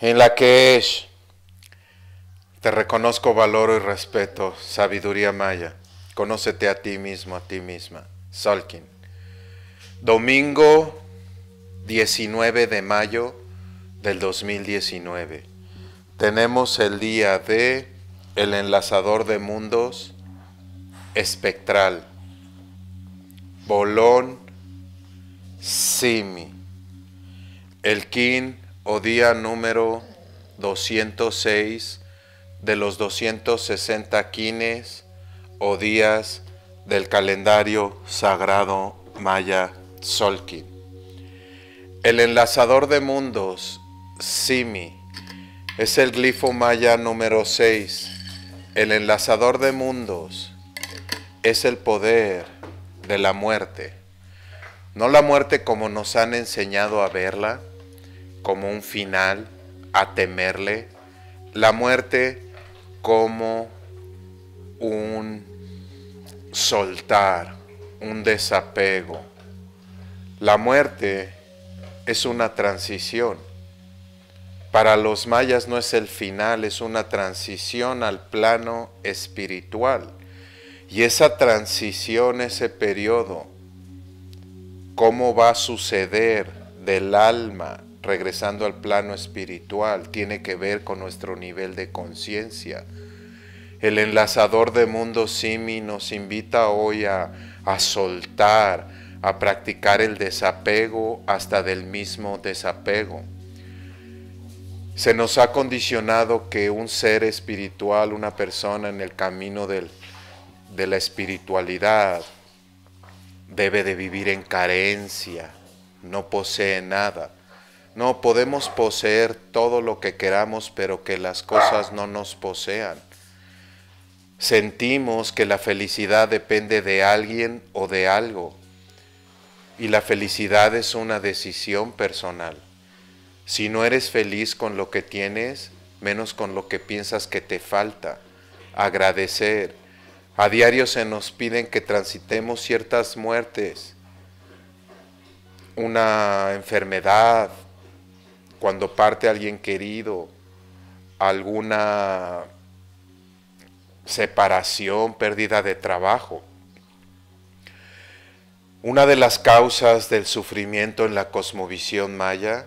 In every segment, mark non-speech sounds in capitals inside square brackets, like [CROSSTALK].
en la que es, te reconozco, valor y respeto, sabiduría maya, conócete a ti mismo, a ti misma, Salkin. Domingo 19 de mayo del 2019. Tenemos el día de El Enlazador de Mundos Espectral. Bolón Simi. El Kin o día número 206 de los 260 quines o días del calendario sagrado maya Solkin. El enlazador de mundos, Simi, es el glifo maya número 6. El enlazador de mundos es el poder de la muerte. No la muerte como nos han enseñado a verla, como un final a temerle, la muerte como un soltar, un desapego. La muerte es una transición. Para los mayas no es el final, es una transición al plano espiritual. Y esa transición, ese periodo, cómo va a suceder del alma regresando al plano espiritual, tiene que ver con nuestro nivel de conciencia. El enlazador de mundo Simi nos invita hoy a, soltar, a practicar el desapego hasta del mismo desapego. Se nos ha condicionado que un ser espiritual, una persona en el camino de la espiritualidad, debe de vivir en carencia, no posee nada. No podemos poseer todo lo que queramos, pero que las cosas no nos posean. Sentimos que la felicidad depende de alguien o de algo. Y la felicidad es una decisión personal. Si no eres feliz con lo que tienes, menos con lo que piensas que te falta. Agradecer. A diario se nos piden que transitemos ciertas muertes, una enfermedad, cuando parte alguien querido, alguna separación, pérdida de trabajo. Una de las causas del sufrimiento en la cosmovisión maya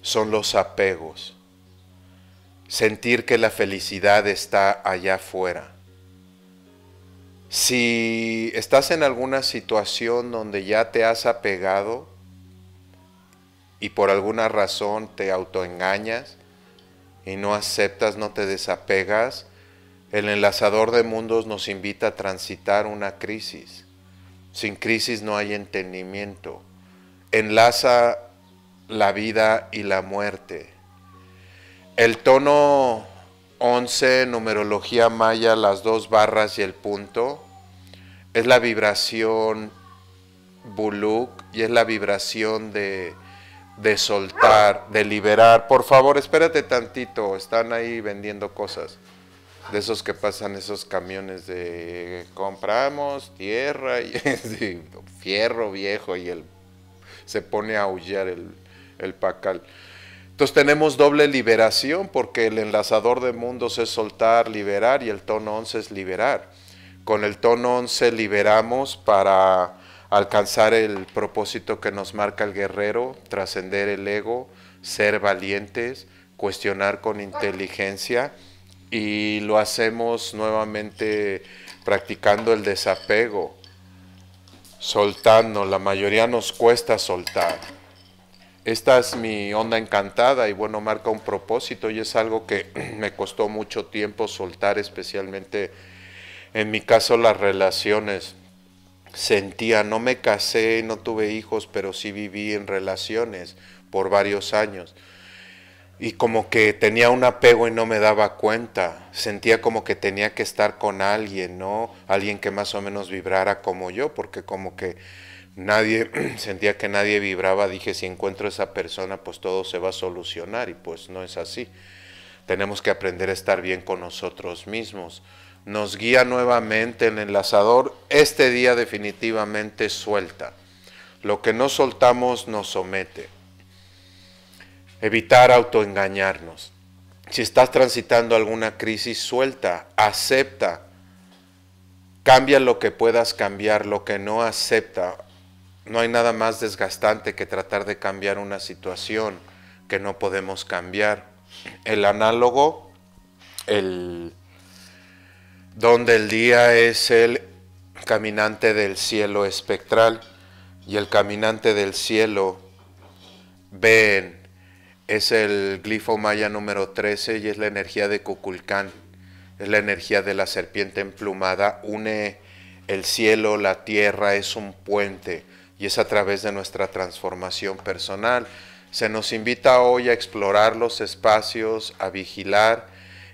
son los apegos, sentir que la felicidad está allá afuera. Si estás en alguna situación donde ya te has apegado, y por alguna razón te autoengañas y no aceptas, no te desapegas, el enlazador de mundos nos invita a transitar una crisis. Sin crisis no hay entendimiento. Enlaza la vida y la muerte. El tono 11, numerología maya, las dos barras y el punto, es la vibración buluk y es la vibración de de soltar, de liberar. Por favor, espérate tantito, están ahí vendiendo cosas. De esos que pasan esos camiones de compramos tierra y, [LAUGHS] fierro viejo y el, se pone a aullar el, el pacal. Entonces tenemos doble liberación porque el enlazador de mundos es soltar, liberar y el tono 11 es liberar. Con el tono 11 liberamos para alcanzar el propósito que nos marca el guerrero, trascender el ego, ser valientes, cuestionar con inteligencia y lo hacemos nuevamente practicando el desapego, soltando, la mayoría nos cuesta soltar. Esta es mi onda encantada y bueno, marca un propósito y es algo que [CLEARS THROAT] me costó mucho tiempo soltar, especialmente en mi caso las relaciones sentía, no me casé, no tuve hijos, pero sí viví en relaciones por varios años. Y como que tenía un apego y no me daba cuenta. Sentía como que tenía que estar con alguien, ¿no? Alguien que más o menos vibrara como yo, porque como que nadie, [CLEARS THROAT] sentía que nadie vibraba. Dije, si encuentro a esa persona, pues todo se va a solucionar. Y pues no es así. Tenemos que aprender a estar bien con nosotros mismos nos guía nuevamente el enlazador, este día definitivamente suelta. Lo que no soltamos nos somete. Evitar autoengañarnos. Si estás transitando alguna crisis, suelta, acepta. Cambia lo que puedas cambiar, lo que no acepta. No hay nada más desgastante que tratar de cambiar una situación que no podemos cambiar. El análogo, el donde el día es el caminante del cielo espectral y el caminante del cielo ven es el glifo maya número 13 y es la energía de Cuculcán. Es la energía de la serpiente emplumada, une el cielo, la tierra, es un puente y es a través de nuestra transformación personal. Se nos invita hoy a explorar los espacios, a vigilar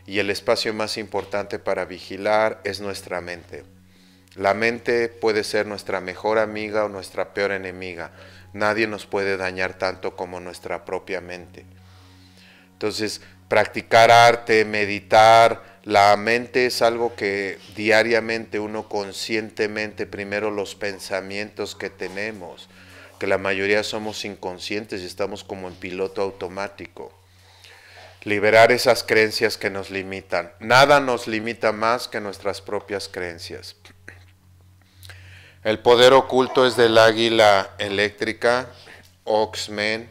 y el espacio más importante para vigilar es nuestra mente. La mente puede ser nuestra mejor amiga o nuestra peor enemiga. Nadie nos puede dañar tanto como nuestra propia mente. Entonces, practicar arte, meditar, la mente es algo que diariamente uno conscientemente, primero los pensamientos que tenemos, que la mayoría somos inconscientes y estamos como en piloto automático liberar esas creencias que nos limitan. Nada nos limita más que nuestras propias creencias. El poder oculto es del águila eléctrica, Oxmen,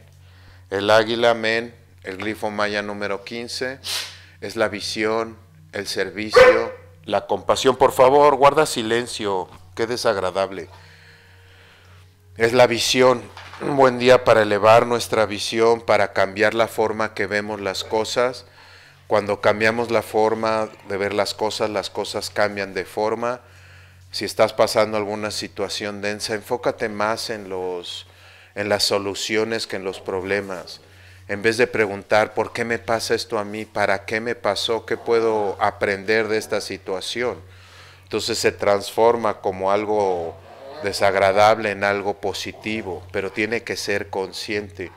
el águila men, el glifo maya número 15, es la visión, el servicio, la compasión. Por favor, guarda silencio, qué desagradable. Es la visión, un buen día para elevar nuestra visión, para cambiar la forma que vemos las cosas. Cuando cambiamos la forma de ver las cosas, las cosas cambian de forma. Si estás pasando alguna situación densa, enfócate más en los en las soluciones que en los problemas. En vez de preguntar por qué me pasa esto a mí, para qué me pasó, qué puedo aprender de esta situación. Entonces se transforma como algo desagradable en algo positivo, pero tiene que ser consciente.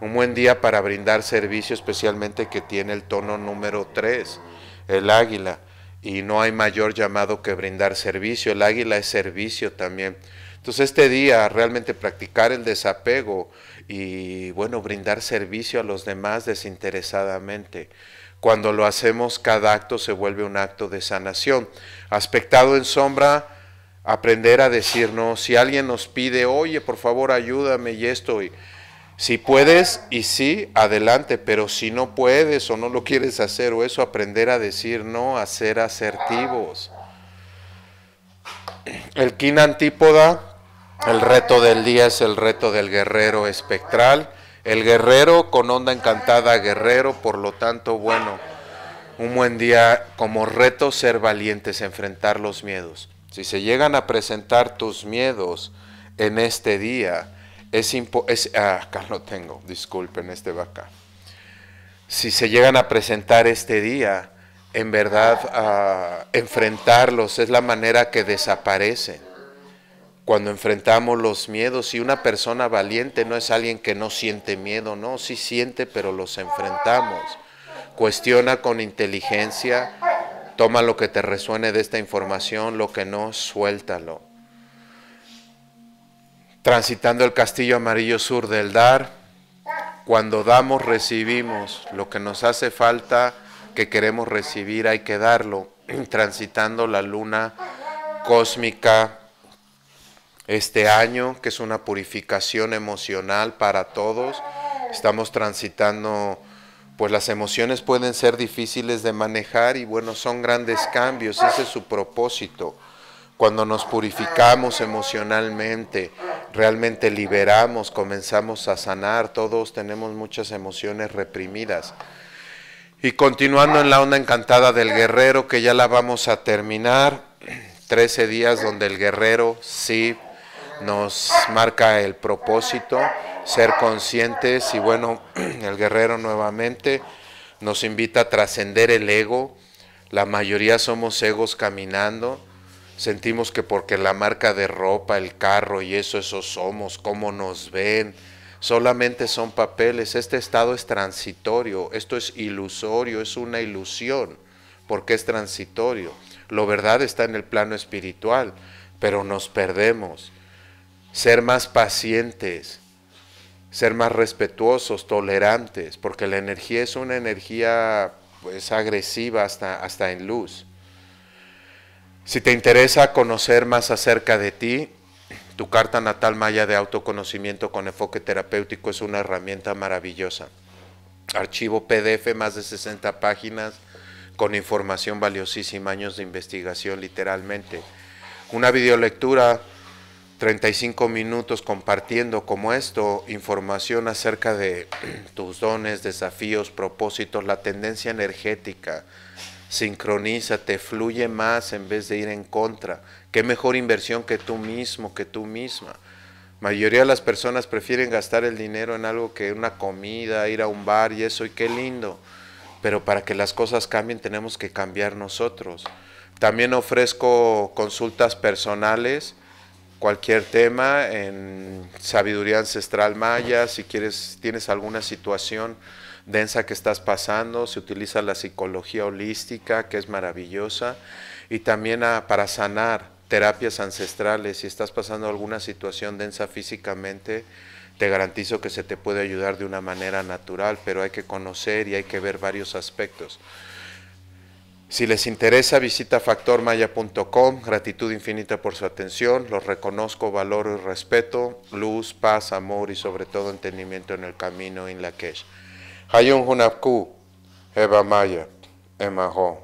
Un buen día para brindar servicio, especialmente que tiene el tono número 3, el águila. Y no hay mayor llamado que brindar servicio. El águila es servicio también. Entonces este día realmente practicar el desapego y bueno, brindar servicio a los demás desinteresadamente. Cuando lo hacemos, cada acto se vuelve un acto de sanación. Aspectado en sombra, aprender a decir no. Si alguien nos pide, oye, por favor, ayúdame y estoy. si puedes y sí, adelante, pero si no puedes o no lo quieres hacer o eso, aprender a decir no, a ser asertivos. El kin antípoda, el reto del día es el reto del guerrero espectral. El guerrero con onda encantada, guerrero, por lo tanto, bueno, un buen día como reto ser valientes, enfrentar los miedos. Si se llegan a presentar tus miedos en este día, es, es ah, acá lo tengo, disculpen, este va acá. Si se llegan a presentar este día, en verdad ah, enfrentarlos es la manera que desaparecen. Cuando enfrentamos los miedos, y una persona valiente no es alguien que no siente miedo, no, sí siente, pero los enfrentamos. Cuestiona con inteligencia, Toma lo que te resuene de esta información, lo que no, suéltalo. Transitando el castillo amarillo sur del dar, cuando damos recibimos lo que nos hace falta, que queremos recibir, hay que darlo. [CLEARS THROAT] Transitando la luna cósmica este año, que es una purificación emocional para todos. Estamos transitando pues las emociones pueden ser difíciles de manejar y bueno, son grandes cambios, ese es su propósito. Cuando nos purificamos emocionalmente, realmente liberamos, comenzamos a sanar, todos tenemos muchas emociones reprimidas. Y continuando en la onda encantada del guerrero, que ya la vamos a terminar, 13 [CLEARS THROAT] días donde el guerrero sí nos marca el propósito, ser conscientes y bueno, [CLEARS THROAT] el guerrero nuevamente nos invita a trascender el ego. La mayoría somos egos caminando. Sentimos que porque la marca de ropa, el carro y eso, eso somos, cómo nos ven, solamente son papeles. Este estado es transitorio, esto es ilusorio, es una ilusión, porque es transitorio. Lo verdad está en el plano espiritual, pero nos perdemos. Ser más pacientes, ser más respetuosos, tolerantes, porque la energía es una energía pues agresiva hasta, hasta en luz. Si te interesa conocer más acerca de ti, tu carta natal maya de autoconocimiento con enfoque terapéutico es una herramienta maravillosa. Archivo PDF, más de 60 páginas, con información valiosísima, años de investigación literalmente. Una videolectura 35 minutos compartiendo como esto información acerca de [CLEARS THROAT] tus dones, desafíos, propósitos, la tendencia energética. Sincronízate, fluye más en vez de ir en contra. Qué mejor inversión que tú mismo, que tú misma. Mayoría de las personas prefieren gastar el dinero en algo que una comida, ir a un bar y eso, y qué lindo. Pero para que las cosas cambien tenemos que cambiar nosotros. También ofrezco consultas personales cualquier tema en sabiduría ancestral maya, si quieres, tienes alguna situación densa que estás pasando, se utiliza la psicología holística, que es maravillosa, y también ah, para sanar terapias ancestrales, si estás pasando alguna situación densa físicamente, te garantizo que se te puede ayudar de una manera natural, pero hay que conocer y hay que ver varios aspectos. Si les interesa, visita factormaya.com. Gratitud infinita por su atención. Los reconozco, valoro y respeto. Luz, paz, amor y sobre todo entendimiento en el camino en la que Eva Maya, Emma